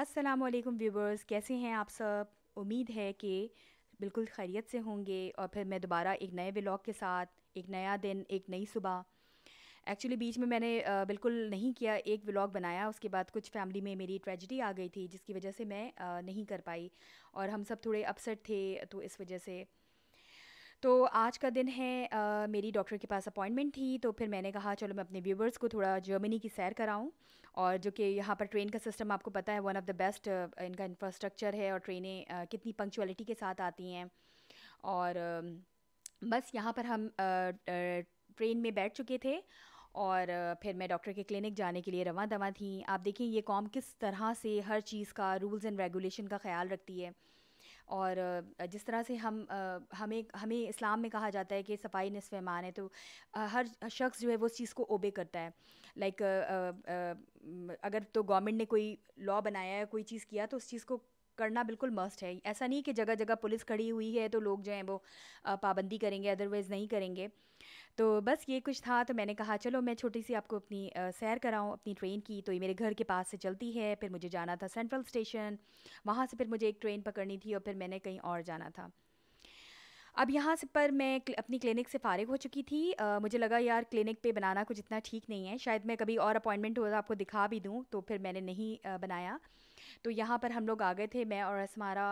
अस्सलाम वालेकुम व्यूवर्स कैसे हैं आप सब उम्मीद है कि बिल्कुल खैरियत से होंगे और फिर मैं दोबारा एक नए ब्लॉग के साथ एक नया दिन एक नई सुबह एक्चुअली बीच में मैंने बिल्कुल नहीं किया एक व्लॉग बनाया उसके बाद कुछ फैमिली में मेरी ट्रेजिडी आ गई थी जिसकी वजह से मैं नहीं कर पाई और हम सब थोड़े अपसेट थे तो इस वजह से तो आज का दिन है आ, मेरी डॉक्टर के पास अपॉइंटमेंट थी तो फिर मैंने कहा चलो मैं अपने व्यूवर्स को थोड़ा जर्मनी की सैर कराऊँ और जो कि यहाँ पर ट्रेन का सिस्टम आपको पता है वन ऑफ़ द बेस्ट इनका इंफ्रास्ट्रक्चर है और ट्रेनें कितनी पंक्चुअलिटी के साथ आती हैं और बस यहाँ पर हम ट्रेन में बैठ चुके थे और फिर मैं डॉक्टर के क्लिनिक जाने के लिए रवा दवा थी आप देखिए ये कॉम किस तरह से हर चीज़ का रूल्स एंड रेगुलेशन का ख्याल रखती है और जिस तरह से हम हमें हमें इस्लाम में कहा जाता है कि सफाई नसफ ईमान है तो हर शख्स जो है वो उस चीज़ को ओबे करता है लाइक अगर तो गवर्नमेंट ने कोई लॉ बनाया है कोई चीज़ किया तो उस चीज़ को करना बिल्कुल मस्ट है ऐसा नहीं कि जगह जगह पुलिस खड़ी हुई है तो लोग जो हैं वो पाबंदी करेंगे अदरवाइज़ नहीं करेंगे तो बस ये कुछ था तो मैंने कहा चलो मैं छोटी सी आपको अपनी सैर कराऊँ अपनी ट्रेन की तो ये मेरे घर के पास से चलती है फिर मुझे जाना था सेंट्रल स्टेशन वहाँ से फिर मुझे एक ट्रेन पकड़नी थी और फिर मैंने कहीं और जाना था अब यहाँ से पर मैं अपनी क्लिनिक से फारिग हो चुकी थी आ, मुझे लगा यार क्लिनिक पे बनाना कुछ इतना ठीक नहीं है शायद मैं कभी और अपॉइंटमेंट हो आपको दिखा भी दूँ तो फिर मैंने नहीं बनाया तो यहाँ पर हम लोग आ गए थे मैं और असमारा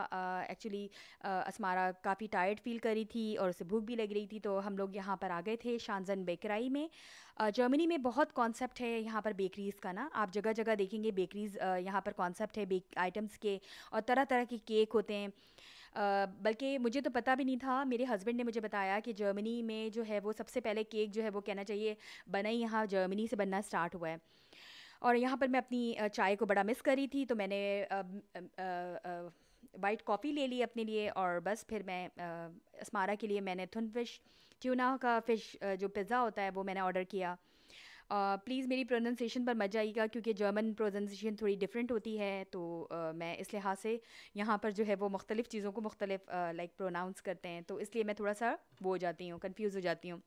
एक्चुअली असमारा काफ़ी टायर्ड फील कर रही थी और उसे भूख भी लग रही थी तो हम लोग यहाँ पर आ गए थे शानजन बेकराई में जर्मनी में बहुत कॉन्सेप्ट है यहाँ पर बेकरीज़ का ना आप जगह जगह देखेंगे बेकरीज़ यहाँ पर कॉन्सेप्ट है बेक आइटम्स के और तरह तरह के केक होते हैं बल्कि मुझे तो पता भी नहीं था मेरे हस्बैंड ने मुझे बताया कि जर्मनी में जो है वो सबसे पहले केक जो है वो कहना चाहिए बना ही यहाँ जर्मनी से बनना स्टार्ट हुआ है और यहाँ पर मैं अपनी चाय को बड़ा मिस करी थी तो मैंने वाइट कॉफ़ी ले ली अपने लिए और बस फिर मैं स्मारा के लिए मैंने थुन फिश ट्यूना का फ़िश जो पिज़्ज़ा होता है वो मैंने ऑर्डर किया प्लीज़ मेरी प्रोनंसिएशन पर मत जाइएगा क्योंकि जर्मन प्रोनंसिएशन थोड़ी डिफरेंट होती है तो आ, मैं इस लिहाज से यहाँ पर जो है वो मुख्तलिफ़ चीज़ों को मुख्तलिफ लाइक प्रोनाउंस करते हैं तो इसलिए मैं थोड़ा सा वो हो जाती हूँ कन्फ्यूज़ हो जाती हूँ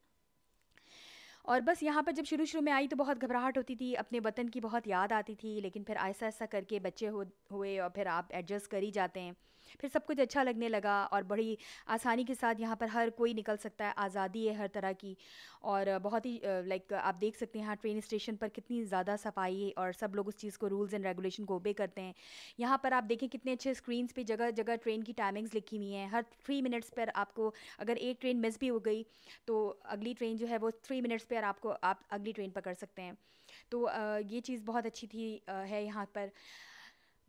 और बस यहाँ पर जब शुरू शुरू में आई तो बहुत घबराहट होती थी अपने वतन की बहुत याद आती थी लेकिन फिर ऐसा ऐसा करके बच्चे हो हुए और फिर आप एडजस्ट कर ही जाते हैं फिर सब कुछ अच्छा लगने लगा और बड़ी आसानी के साथ यहाँ पर हर कोई निकल सकता है आज़ादी है हर तरह की और बहुत ही लाइक आप देख सकते हैं यहाँ ट्रेन स्टेशन पर कितनी ज़्यादा सफाई है और सब लोग उस चीज़ को रूल्स एंड रेगुलेशन को ओबे करते हैं यहाँ पर आप देखें कितने अच्छे स्क्रीनस पे जगह जगह ट्रेन की टाइमिंग्स लिखी हुई हैं हर थ्री मिनट्स पर आपको अगर एक ट्रेन मिस भी हो गई तो अगली ट्रेन जो है वो थ्री मिनट्स पर आपको आप अगली ट्रेन पकड़ सकते हैं तो ये चीज़ बहुत अच्छी थी है यहाँ पर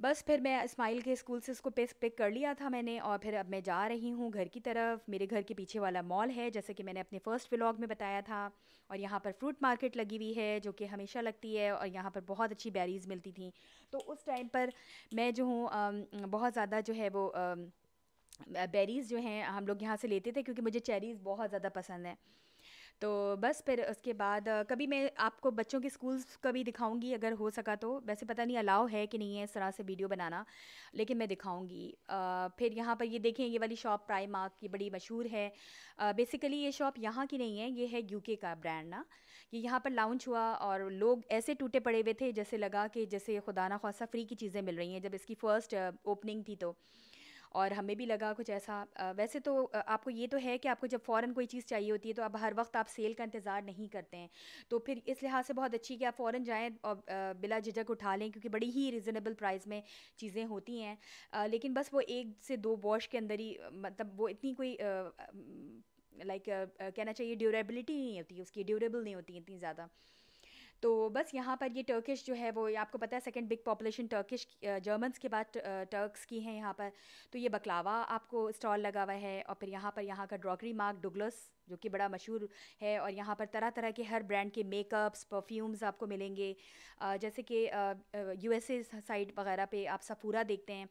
बस फिर मैं इस्माइल के स्कूल से उसको पिक पिक कर लिया था मैंने और फिर अब मैं जा रही हूँ घर की तरफ मेरे घर के पीछे वाला मॉल है जैसे कि मैंने अपने फ़र्स्ट व्लॉग में बताया था और यहाँ पर फ्रूट मार्केट लगी हुई है जो कि हमेशा लगती है और यहाँ पर बहुत अच्छी बेरीज़ मिलती थी तो उस टाइम पर मैं जो हूँ बहुत ज़्यादा जो है वो बेरीज़ जो हैं हम लोग यहाँ से लेते थे क्योंकि मुझे चेरीज़ बहुत ज़्यादा पसंद है तो बस फिर उसके बाद कभी मैं आपको बच्चों के स्कूल्स का भी दिखाऊंगी अगर हो सका तो वैसे पता नहीं अलाउ है कि नहीं है इस तरह से वीडियो बनाना लेकिन मैं दिखाऊंगी फिर यहाँ पर ये देखें ये वाली शॉप प्राइम मार्क ये बड़ी मशहूर है बेसिकली ये शॉप यहाँ की नहीं है ये है यूके का ब्रांड ना ये यहाँ पर लॉन्च हुआ और लोग ऐसे टूटे पड़े हुए थे जैसे लगा कि जैसे खुदा ना खासा फ्री की चीज़ें मिल रही हैं जब इसकी फ़र्स्ट ओपनिंग थी तो और हमें भी लगा कुछ ऐसा वैसे तो आपको ये तो है कि आपको जब फ़ौरन कोई चीज़ चाहिए होती है तो अब हर वक्त आप सेल का इंतज़ार नहीं करते हैं तो फिर इस लिहाज से बहुत अच्छी कि आप फ़ौरन जाएँ और बिला झिझक उठा लें क्योंकि बड़ी ही रिजनेबल प्राइस में चीज़ें होती हैं लेकिन बस वो एक से दो वॉश के अंदर ही मतलब वो इतनी कोई लाइक कहना चाहिए ड्यूरेबिलिटी नहीं होती उसकी ड्यूरेबल नहीं होती इतनी ज़्यादा तो बस यहाँ पर ये टर्किश जो है वो आपको पता है second big population Turkish Germans के बाद टर्क्स की हैं यहाँ पर तो ये बकलावा आपको स्टॉल लगा हुआ है और फिर यहाँ पर यहाँ का ड्रॉकरी मार्क डुगलस जो कि बड़ा मशहूर है और यहाँ पर तरह तरह के हर ब्रांड के मेकअप्स परफ्यूम्स आपको मिलेंगे जैसे कि यू एस ए साइड वगैरह पे आप सफ़ूरा देखते हैं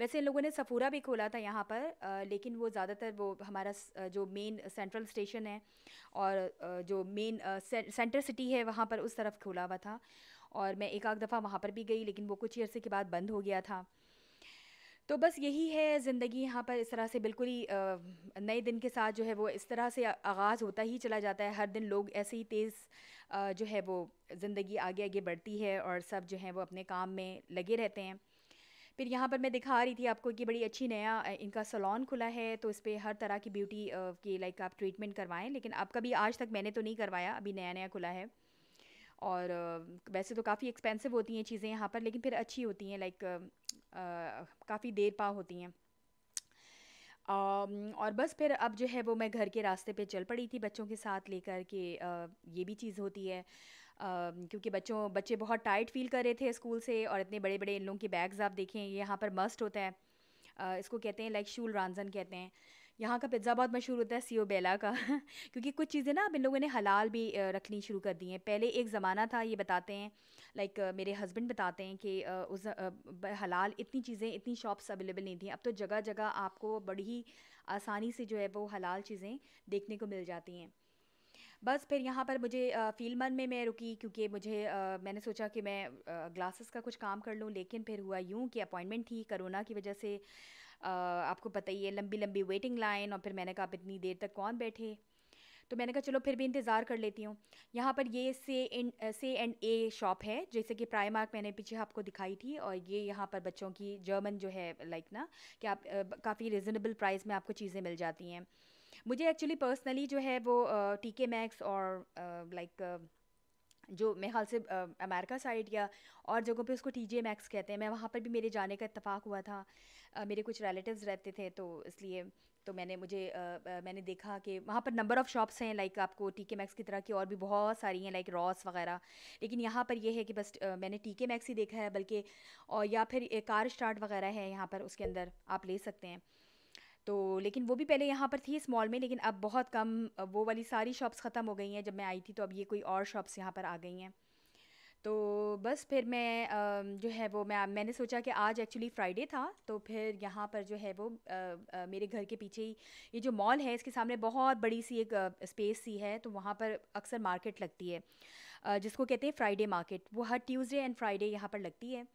वैसे इन लोगों ने सफ़ूरा भी खोला था यहाँ पर लेकिन वो ज़्यादातर वो हमारा जो मेन सेंट्रल स्टेशन है और जो मेन सेंटर सिटी है वहाँ पर उस तरफ खोला हुआ था और मैं एक आध दफ़ा वहाँ पर भी गई लेकिन वो कुछ ही अर्से के बाद बंद हो गया था तो बस यही है ज़िंदगी यहाँ पर इस तरह से बिल्कुल ही नए दिन के साथ जो है वो इस तरह से आगाज़ होता ही चला जाता है हर दिन लोग ऐसे ही तेज़ जो है वो ज़िंदगी आगे आगे बढ़ती है और सब जो है वो अपने काम में लगे रहते हैं फिर यहाँ पर मैं दिखा रही थी आपको कि बड़ी अच्छी नया इनका सलोन खुला है तो इस पर हर तरह की ब्यूटी की लाइक आप ट्रीटमेंट करवाएं लेकिन आपका भी आज तक मैंने तो नहीं करवाया अभी नया नया खुला है और वैसे तो काफ़ी एक्सपेंसिव होती हैं चीज़ें यहाँ पर लेकिन फिर अच्छी होती हैं लाइक काफ़ी देर पा होती हैं और बस फिर अब जो है वो मैं घर के रास्ते पे चल पड़ी थी बच्चों के साथ लेकर के ये भी चीज़ होती है क्योंकि बच्चों बच्चे बहुत टाइट फील कर रहे थे स्कूल से और इतने बड़े बड़े इन लोगों के बैग्स आप देखें ये यहाँ पर मस्ट होता है इसको कहते हैं लाइक शूल रानजन कहते हैं यहाँ का पिज़्ज़ा बहुत मशहूर होता है सीओ बेला का क्योंकि कुछ चीज़ें ना अब इन लोगों ने हलाल भी रखनी शुरू कर दी हैं पहले एक ज़माना था ये बताते हैं लाइक like, uh, मेरे हस्बैंड बताते हैं कि uh, उस uh, हलाल इतनी चीज़ें इतनी शॉप्स अवेलेबल नहीं थी अब तो जगह जगह आपको बड़ी ही आसानी से जो है वो हलाल चीज़ें देखने को मिल जाती हैं बस फिर यहाँ पर मुझे फीलमन uh, में मैं रुकी क्योंकि मुझे आ, uh, मैंने सोचा कि मैं ग्लासेस uh, का कुछ काम कर लूँ लेकिन फिर हुआ यूँ कि अपॉइंटमेंट थी कोरोना की वजह से आ, आपको पता ही है लंबी लंबी वेटिंग लाइन और फिर मैंने कहा आप इतनी देर तक कौन बैठे तो मैंने कहा चलो फिर भी इंतज़ार कर लेती हूँ यहाँ पर ये से एंड से एंड ए शॉप है जैसे कि प्राय मार्क मैंने पीछे आपको दिखाई थी और ये यहाँ पर बच्चों की जर्मन जो है लाइक ना कि आप काफ़ी रिजनेबल प्राइस में आपको चीज़ें मिल जाती हैं मुझे एक्चुअली पर्सनली जो है वो टी के मैक्स और लाइक जो मेरे ख्याल से अमेरिका साइड या और जगहों पे उसको टी जे मैक्स कहते हैं मैं वहाँ पर भी मेरे जाने का इतफ़ाक़ हुआ था आ, मेरे कुछ रिलेटिव्स रहते थे तो इसलिए तो मैंने मुझे आ, मैंने देखा कि वहाँ पर नंबर ऑफ़ शॉप्स हैं लाइक आपको टी के मैक्स की तरह की और भी बहुत सारी हैं लाइक रॉस वगैरह लेकिन यहाँ पर यह है कि बस आ, मैंने टी के मैक्स ही देखा है बल्कि और या फिर कार स्टार्ट वगैरह है यहाँ पर उसके अंदर आप ले सकते हैं तो लेकिन वो भी पहले यहाँ पर थी इस मॉल में लेकिन अब बहुत कम वो वाली सारी शॉप्स ख़त्म हो गई हैं जब मैं आई थी तो अब ये कोई और शॉप्स यहाँ पर आ गई हैं तो बस फिर मैं जो है वो मैं मैंने सोचा कि आज एक्चुअली फ्राइडे था तो फिर यहाँ पर जो है वो मेरे घर के पीछे ही ये जो मॉल है इसके सामने बहुत बड़ी सी एक स्पेस सी है तो वहाँ पर अक्सर मार्केट लगती है जिसको कहते हैं फ्राइडे मार्केट वो हर ट्यूसडे एंड फ्राइडे यहाँ पर लगती है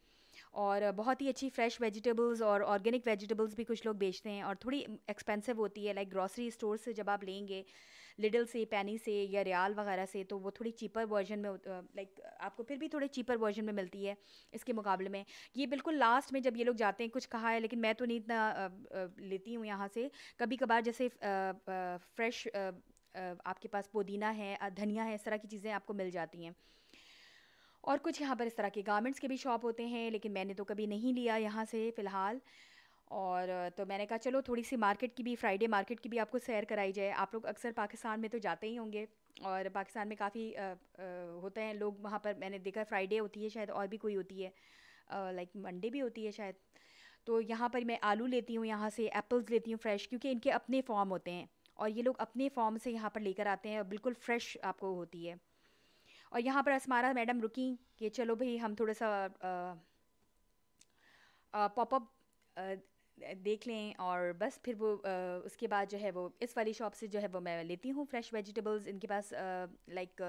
और बहुत ही अच्छी फ्रेश वेजिटेबल्स और ऑर्गेनिक वेजिटेबल्स भी कुछ लोग बेचते हैं और थोड़ी एक्सपेंसिव होती है लाइक ग्रॉसरी स्टोर से जब आप लेंगे लिडल से पैनी से या रियाल वगैरह से तो वो थोड़ी चीपर वर्जन में लाइक आपको फिर भी थोड़े चीपर वर्जन में मिलती है इसके मुकाबले में ये बिल्कुल लास्ट में जब ये लोग जाते हैं कुछ कहा है लेकिन मैं तो नहीं इतना लेती हूँ यहाँ से कभी कभार जैसे फ्रेश आपके पास पुदीना है धनिया है इस तरह की चीज़ें आपको मिल जाती हैं और कुछ यहाँ पर इस तरह के गारमेंट्स के भी शॉप होते हैं लेकिन मैंने तो कभी नहीं लिया यहाँ से फ़िलहाल और तो मैंने कहा चलो थोड़ी सी मार्केट की भी फ्राइडे मार्केट की भी आपको सैर कराई जाए आप लोग अक्सर पाकिस्तान में तो जाते ही होंगे और पाकिस्तान में काफ़ी होते हैं लोग वहाँ पर मैंने देखा फ्राइडे होती है शायद और भी कोई होती है लाइक मंडे भी होती है शायद तो यहाँ पर मैं आलू लेती हूँ यहाँ से एप्पल्स लेती हूँ फ्रेश क्योंकि इनके अपने फॉर्म होते हैं और ये लोग अपने फॉर्म से यहाँ पर लेकर आते हैं और बिल्कुल फ्रेश आपको होती है और यहाँ पर असमारा मैडम रुकी कि चलो भाई हम थोड़ा सा पॉपअप देख लें और बस फिर वो उसके बाद जो है वो इस वाली शॉप से जो है वो मैं लेती हूँ फ्रेश वेजिटेबल्स इनके पास लाइक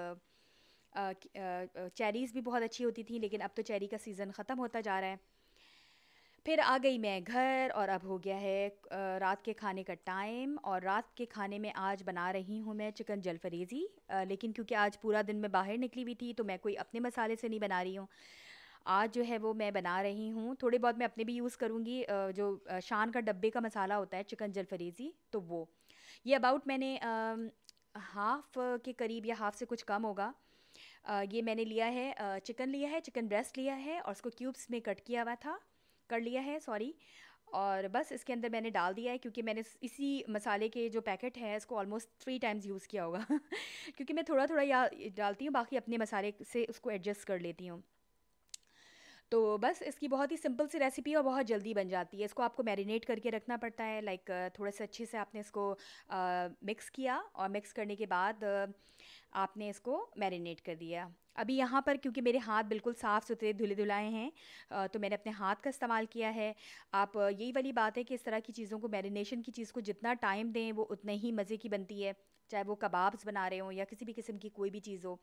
चेरीज़ भी बहुत अच्छी होती थी लेकिन अब तो चेरी का सीज़न ख़त्म होता जा रहा है फिर आ गई मैं घर और अब हो गया है रात के खाने का टाइम और रात के खाने में आज बना रही हूँ मैं चिकन जलफरेज़ी लेकिन क्योंकि आज पूरा दिन मैं बाहर निकली हुई थी तो मैं कोई अपने मसाले से नहीं बना रही हूँ आज जो है वो मैं बना रही हूँ थोड़े बहुत मैं अपने भी यूज़ करूँगी जो शान का डब्बे का मसाला होता है चिकन जलफरेजी तो वो ये अबाउट मैंने हाफ़ के करीब या हाफ़ से कुछ कम होगा ये मैंने लिया है चिकन लिया है चिकन ब्रेस्ट लिया है और उसको क्यूब्स में कट किया हुआ था कर लिया है सॉरी और बस इसके अंदर मैंने डाल दिया है क्योंकि मैंने इसी मसाले के जो पैकेट है इसको ऑलमोस्ट थ्री टाइम्स यूज़ किया होगा क्योंकि मैं थोड़ा थोड़ा या डालती हूँ बाकी अपने मसाले से उसको एडजस्ट कर लेती हूँ तो बस इसकी बहुत ही सिंपल सी रेसिपी और बहुत जल्दी बन जाती है इसको आपको मैरिनेट करके रखना पड़ता है लाइक थोड़े से अच्छे से आपने इसको मिक्स किया और मिक्स करने के बाद आपने इसको मैरिनेट कर दिया अभी यहाँ पर क्योंकि मेरे हाथ बिल्कुल साफ़ सुथरे धुले धुलाए हैं तो मैंने अपने हाथ का इस्तेमाल किया है आप यही वाली बात है कि इस तरह की चीज़ों को मैरिनेशन की चीज़ को जितना टाइम दें वो उतने ही मज़े की बनती है चाहे वो कबाब्स बना रहे हों या किसी भी किस्म की कोई भी चीज़ हो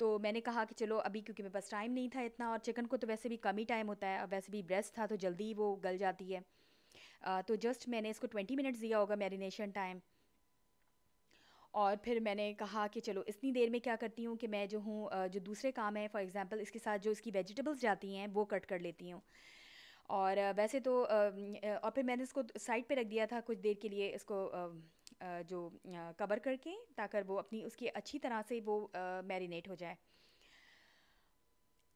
तो मैंने कहा कि चलो अभी क्योंकि मेरे पास टाइम नहीं था इतना और चिकन को तो वैसे भी कम ही टाइम होता है और वैसे भी ब्रेस्ट था तो जल्दी ही वो गल जाती है आ, तो जस्ट मैंने इसको ट्वेंटी मिनट्स दिया होगा मैरिनेशन टाइम और फिर मैंने कहा कि चलो इतनी देर में क्या करती हूँ कि मैं जो हूँ जो दूसरे काम है फॉर एग्ज़ाम्पल इसके साथ जो इसकी वेजिटेबल्स जाती हैं वो कट कर लेती हूँ और वैसे तो और फिर मैंने इसको साइड पे रख दिया था कुछ देर के लिए इसको जो कवर करके ताकि वो अपनी उसकी अच्छी तरह से वो मैरिनेट हो जाए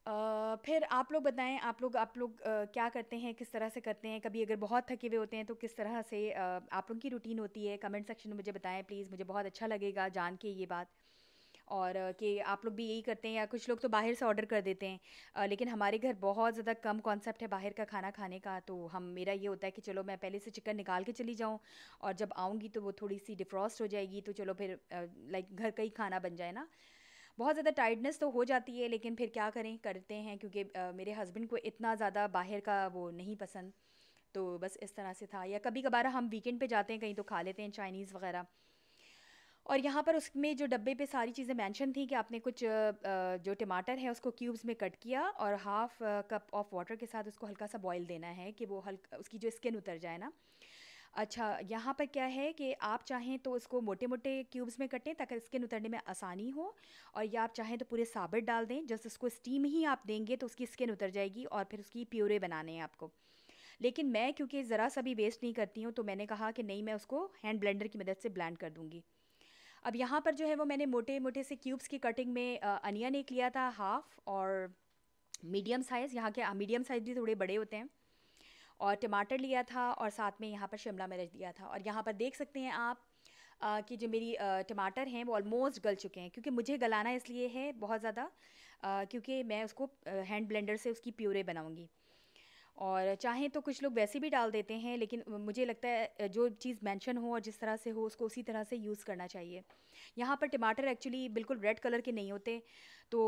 आ, फिर आप लोग बताएं आप लोग आप लोग आ, क्या करते हैं किस तरह से करते हैं कभी अगर बहुत थके हुए होते हैं तो किस तरह से आ, आप लोग की रूटीन होती है कमेंट सेक्शन में मुझे बताएं प्लीज़ मुझे बहुत अच्छा लगेगा जान के ये बात और कि आप लोग भी यही करते हैं या कुछ लोग तो बाहर से ऑर्डर कर देते हैं लेकिन हमारे घर बहुत ज़्यादा कम कॉन्सेप्ट है बाहर का खाना खाने का तो हम मेरा ये होता है कि चलो मैं पहले से चिकन निकाल के चली जाऊँ और जब आऊँगी तो वो थोड़ी सी डिफ्रॉस्ट हो जाएगी तो चलो फिर लाइक घर का ही खाना बन जाए ना बहुत ज़्यादा टाइडनेस तो हो जाती है लेकिन फिर क्या करें करते हैं क्योंकि मेरे हस्बैंड को इतना ज़्यादा बाहर का वो नहीं पसंद तो बस इस तरह से था या कभी कभार हम वीकेंड पे जाते हैं कहीं तो खा लेते हैं चाइनीज़ वगैरह और यहाँ पर उसमें जो डब्बे पे सारी चीज़ें मेंशन थी कि आपने कुछ जो टमाटर है उसको क्यूब्स में कट किया और हाफ कप ऑफ वाटर के साथ उसको हल्का सा बॉईल देना है कि वो हल्का उसकी जो स्किन उतर जाए ना अच्छा यहाँ पर क्या है कि आप चाहें तो उसको मोटे मोटे क्यूब्स में कटें ताकि स्किन उतरने में आसानी हो और या आप चाहें तो पूरे साबित डाल दें जस्ट उसको स्टीम ही आप देंगे तो उसकी स्किन उतर जाएगी और फिर उसकी प्योरे बनाने हैं आपको लेकिन मैं क्योंकि ज़रा सा भी वेस्ट नहीं करती हूँ तो मैंने कहा कि नहीं मैं उसको हैंड ब्लेंडर की मदद से ब्लेंड कर दूँगी अब यहाँ पर जो है वो मैंने मोटे मोटे से क्यूब्स की कटिंग में अनियन एक लिया था हाफ और मीडियम साइज़ यहाँ के मीडियम हाँ, साइज़ भी थोड़े बड़े होते हैं और टमाटर लिया था और साथ में यहाँ पर शिमला मिर्च दिया था और यहाँ पर देख सकते हैं आप आ, कि जो मेरी टमाटर हैं वो ऑलमोस्ट गल चुके हैं क्योंकि मुझे गलाना इसलिए है बहुत ज़्यादा क्योंकि मैं उसको हैंड ब्लेंडर से उसकी प्यूरे बनाऊँगी और चाहें तो कुछ लोग वैसे भी डाल देते हैं लेकिन मुझे लगता है जो चीज़ मेंशन हो और जिस तरह से हो उसको उसी तरह से यूज़ करना चाहिए यहाँ पर टमाटर एक्चुअली बिल्कुल रेड कलर के नहीं होते तो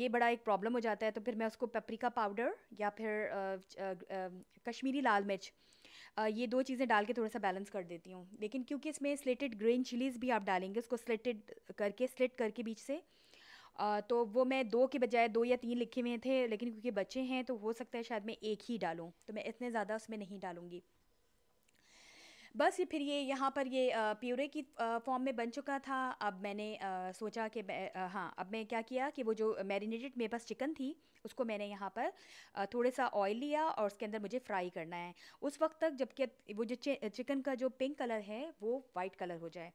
ये बड़ा एक प्रॉब्लम हो जाता है तो फिर मैं उसको पेपरिका पाउडर या फिर कश्मीरी लाल मिर्च ये दो चीज़ें डाल के थोड़ा सा बैलेंस कर देती हूँ लेकिन क्योंकि इसमें स्लेटेड ग्रीन चिलीज़ भी आप डालेंगे उसको स्लेटेड करके स्लेट करके बीच से तो वो मैं दो के बजाय दो या तीन लिखे हुए थे लेकिन क्योंकि बच्चे हैं तो हो सकता है शायद मैं एक ही डालूँ तो मैं इतने ज़्यादा उसमें नहीं डालूँगी बस ये फिर ये यहाँ पर ये प्यूरे की फॉर्म में बन चुका था अब मैंने सोचा कि मैं हाँ अब मैं क्या किया कि वो जो मैरिनेटेड मेरे पास चिकन थी उसको मैंने यहाँ पर थोड़े सा ऑयल लिया और उसके अंदर मुझे फ्राई करना है उस वक्त तक जबकि वो जो चिकन का जो पिंक कलर है वो वाइट कलर हो जाए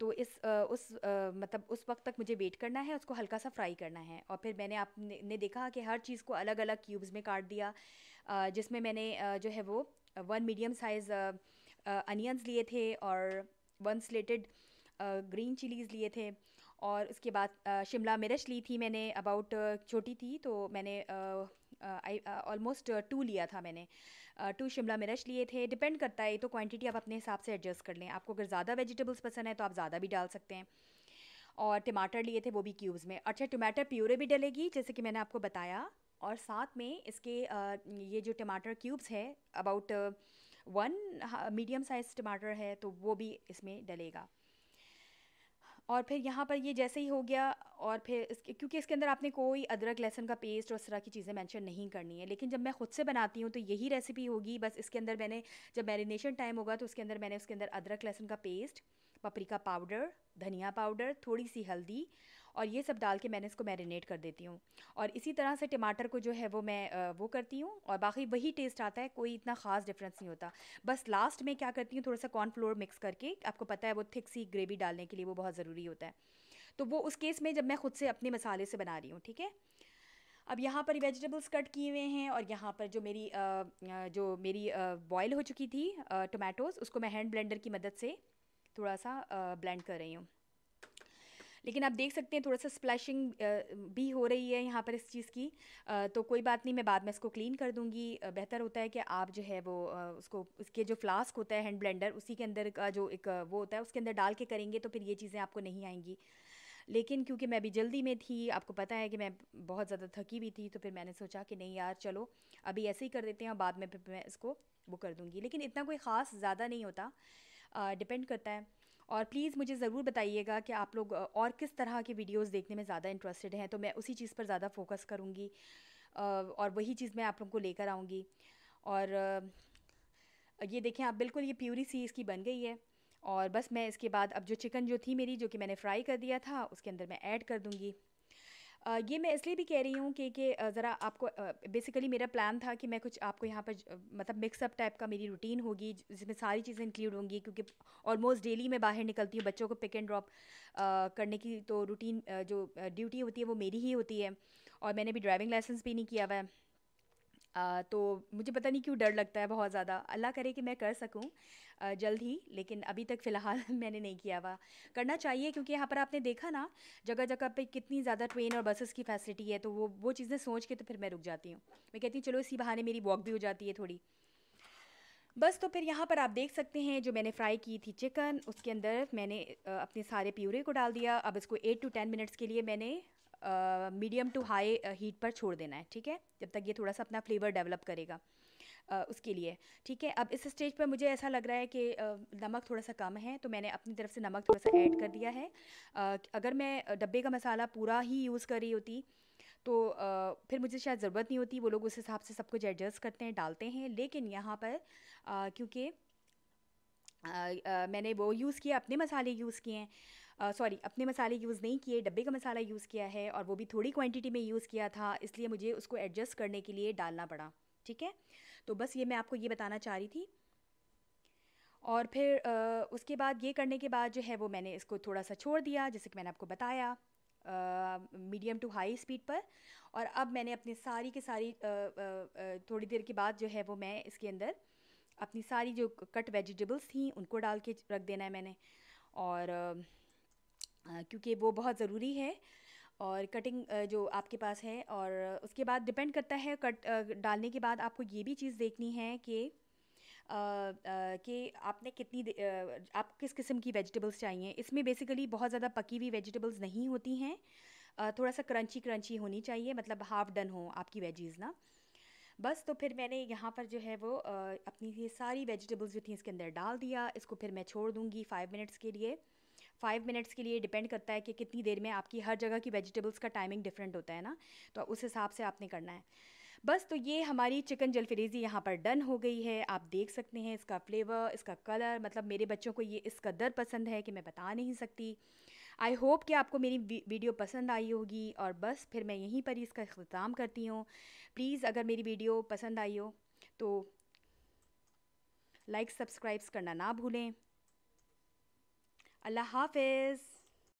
तो इस उस मतलब उस वक्त तक मुझे वेट करना है उसको हल्का सा फ्राई करना है और फिर मैंने आपने देखा कि हर चीज़ को अलग अलग क्यूब्स में काट दिया जिसमें मैंने जो है वो वन मीडियम साइज़ अनियंस लिए थे और वन स्लेटेड ग्रीन चिलीज़ लिए थे और उसके बाद शिमला मिर्च ली थी मैंने अबाउट छोटी थी तो मैंने ऑलमोस्ट टू लिया था मैंने टू शिमला मिर्च लिए थे डिपेंड करता है तो क्वांटिटी आप अपने हिसाब से एडजस्ट कर लें आपको अगर ज़्यादा वेजिटेबल्स पसंद है तो आप ज़्यादा भी डाल सकते हैं और टमाटर लिए थे वो भी क्यूब्स में अच्छा टमाटर प्योरे भी डलेगी जैसे कि मैंने आपको बताया और साथ में इसके ये जो टमाटर क्यूब्स है अबाउट वन मीडियम साइज़ टमाटर है तो वो भी इसमें डलेगा और फिर यहाँ पर ये जैसे ही हो गया और फिर इसके क्योंकि इसके अंदर आपने कोई अदरक लहसुन का पेस्ट और इस तरह की चीज़ें मेंशन नहीं करनी है लेकिन जब मैं खुद से बनाती हूँ तो यही रेसिपी होगी बस इसके अंदर मैंने जब मैरिनेशन टाइम होगा तो उसके अंदर मैंने उसके अंदर अदरक लहसुन का पेस्ट पपरिका पाउडर धनिया पाउडर थोड़ी सी हल्दी और ये सब डाल के मैंने इसको मैरिनेट कर देती हूँ और इसी तरह से टमाटर को जो है वो मैं वो करती हूँ और बाकी वही टेस्ट आता है कोई इतना ख़ास डिफरेंस नहीं होता बस लास्ट में क्या करती हूँ थोड़ा सा कॉर्नफ्लोर मिक्स करके आपको पता है वो थिक सी ग्रेवी डालने के लिए वो बहुत ज़रूरी होता है तो वो उस केस में जब मैं ख़ुद से अपने मसाले से बना रही हूँ ठीक है अब यहाँ पर वेजिटेबल्स कट किए हुए हैं और यहाँ पर जो मेरी जो मेरी बॉयल हो चुकी थी टमाटोज़ उसको मैं हैंड ब्लेंडर की मदद से थोड़ा सा ब्लेंड कर रही हूँ लेकिन आप देख सकते हैं थोड़ा सा स्प्लैशिंग भी हो रही है यहाँ पर इस चीज़ की तो कोई बात नहीं मैं बाद में इसको क्लीन कर दूँगी बेहतर होता है कि आप जो है वो उसको उसके जो फ्लास्क होता है हैंड ब्लेंडर उसी के अंदर का जो एक वो होता है उसके अंदर डाल के करेंगे तो फिर ये चीज़ें आपको नहीं आएंगी लेकिन क्योंकि मैं अभी जल्दी में थी आपको पता है कि मैं बहुत ज़्यादा थकी भी थी तो फिर मैंने सोचा कि नहीं यार चलो अभी ऐसे ही कर देते हैं और बाद में फिर मैं इसको वो कर दूँगी लेकिन इतना कोई ख़ास ज़्यादा नहीं होता डिपेंड करता है और प्लीज़ मुझे ज़रूर बताइएगा कि आप लोग और किस तरह के वीडियोस देखने में ज़्यादा इंटरेस्टेड हैं तो मैं उसी चीज़ पर ज़्यादा फोकस करूँगी और वही चीज़ मैं आप लोगों को लेकर आऊँगी और ये देखें आप बिल्कुल ये प्यूरी सी इसकी बन गई है और बस मैं इसके बाद अब जो चिकन जो थी मेरी जो कि मैंने फ्राई कर दिया था उसके अंदर मैं ऐड कर दूँगी ये मैं इसलिए भी कह रही हूँ कि कि ज़रा आपको बेसिकली मेरा प्लान था कि मैं कुछ आपको यहाँ पर मतलब मिक्सअप टाइप का मेरी रूटीन होगी जिसमें सारी चीज़ें इंक्लूड होंगी क्योंकि ऑलमोस्ट डेली मैं बाहर निकलती हूँ बच्चों को पिक एंड ड्रॉप करने की तो रूटीन जो ड्यूटी होती है वो मेरी ही होती है और मैंने भी ड्राइविंग लाइसेंस भी नहीं किया हुआ है तो मुझे पता नहीं क्यों डर लगता है बहुत ज़्यादा अल्लाह करे कि मैं कर सकूँ जल्द ही लेकिन अभी तक फ़िलहाल मैंने नहीं किया हुआ करना चाहिए क्योंकि यहाँ पर आपने देखा ना जगह जगह पे कितनी ज़्यादा ट्रेन और बसेस की फैसिलिटी है तो वो वो चीज़ें सोच के तो फिर मैं रुक जाती हूँ मैं कहती हूँ चलो इसी बहाने मेरी वॉक भी हो जाती है थोड़ी बस तो फिर यहाँ पर आप देख सकते हैं जो मैंने फ्राई की थी चिकन उसके अंदर मैंने अपने सारे प्यूरे को डाल दिया अब इसको एट टू टेन मिनट्स के लिए मैंने मीडियम टू हाई हीट पर छोड़ देना है ठीक है जब तक ये थोड़ा सा अपना फ्लेवर डेवलप करेगा उसके लिए ठीक है अब इस स्टेज पर मुझे ऐसा लग रहा है कि नमक थोड़ा सा कम है तो मैंने अपनी तरफ से नमक थोड़ा सा ऐड कर दिया है अगर मैं डब्बे का मसाला पूरा ही यूज़ कर रही होती तो आ, फिर मुझे शायद ज़रूरत नहीं होती वो लोग उस हिसाब से सब कुछ एडजस्ट करते हैं डालते हैं लेकिन यहाँ पर क्योंकि मैंने वो यूज़ किया अपने मसाले यूज़ किए हैं सॉरी अपने मसाले यूज़ नहीं किए डब्बे का मसाला यूज़ किया है और वो भी थोड़ी क्वांटिटी में यूज़ किया था इसलिए मुझे उसको एडजस्ट करने के लिए डालना पड़ा ठीक है तो बस ये मैं आपको ये बताना चाह रही थी और फिर आ, उसके बाद ये करने के बाद जो है वो मैंने इसको थोड़ा सा छोड़ दिया जैसे कि मैंने आपको बताया मीडियम टू हाई स्पीड पर और अब मैंने अपनी सारी की सारी आ, आ, थोड़ी देर के बाद जो है वो मैं इसके अंदर अपनी सारी जो कट वेजिटेबल्स थी उनको डाल के रख देना है मैंने और क्योंकि वो बहुत ज़रूरी है और कटिंग जो आपके पास है और उसके बाद डिपेंड करता है कट डालने के बाद आपको ये भी चीज़ देखनी है कि कि आपने कितनी आप किस किस्म की वेजिटेबल्स चाहिए इसमें बेसिकली बहुत ज़्यादा पकी हुई वेजिटेबल्स नहीं होती हैं थोड़ा सा क्रंची क्रंची होनी चाहिए मतलब हाफ डन हो आपकी वेजीज़ ना बस तो फिर मैंने यहाँ पर जो है वो अपनी ये सारी वेजिटेबल्स जो थी इसके अंदर डाल दिया इसको फिर मैं छोड़ दूँगी फ़ाइव मिनट्स के लिए फाइव मिनट्स के लिए डिपेंड करता है कि कितनी देर में आपकी हर जगह की वेजिटेबल्स का टाइमिंग डिफरेंट होता है ना तो उस हिसाब से आपने करना है बस तो ये हमारी चिकन जलफरेजी यहाँ पर डन हो गई है आप देख सकते हैं इसका फ्लेवर इसका कलर मतलब मेरे बच्चों को ये इस कदर पसंद है कि मैं बता नहीं सकती आई होप कि आपको मेरी वीडियो पसंद आई होगी और बस फिर मैं यहीं पर ही इसका अख्ताम करती हूँ प्लीज़ अगर मेरी वीडियो पसंद आई हो तो लाइक सब्सक्राइब्स करना ना भूलें Allah Hafiz.